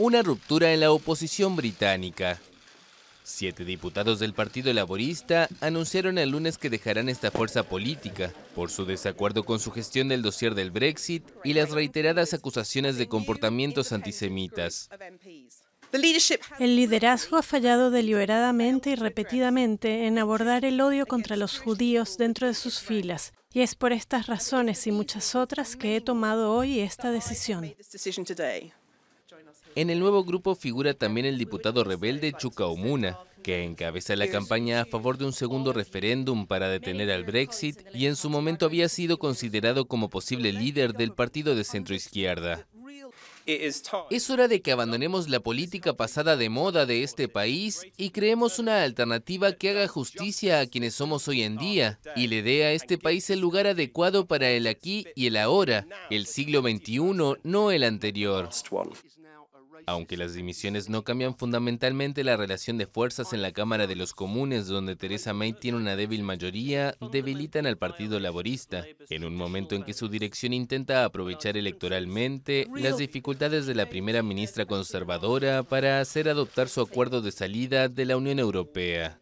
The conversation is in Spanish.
una ruptura en la oposición británica. Siete diputados del Partido Laborista anunciaron el lunes que dejarán esta fuerza política por su desacuerdo con su gestión del dossier del Brexit y las reiteradas acusaciones de comportamientos antisemitas. El liderazgo ha fallado deliberadamente y repetidamente en abordar el odio contra los judíos dentro de sus filas, y es por estas razones y muchas otras que he tomado hoy esta decisión. En el nuevo grupo figura también el diputado rebelde Chuka Omuna, que encabeza la campaña a favor de un segundo referéndum para detener al Brexit y en su momento había sido considerado como posible líder del partido de centroizquierda. Es hora de que abandonemos la política pasada de moda de este país y creemos una alternativa que haga justicia a quienes somos hoy en día y le dé a este país el lugar adecuado para el aquí y el ahora, el siglo XXI, no el anterior. Aunque las dimisiones no cambian fundamentalmente la relación de fuerzas en la Cámara de los Comunes, donde Theresa May tiene una débil mayoría, debilitan al Partido Laborista, en un momento en que su dirección intenta aprovechar electoralmente las dificultades de la primera ministra conservadora para hacer adoptar su acuerdo de salida de la Unión Europea.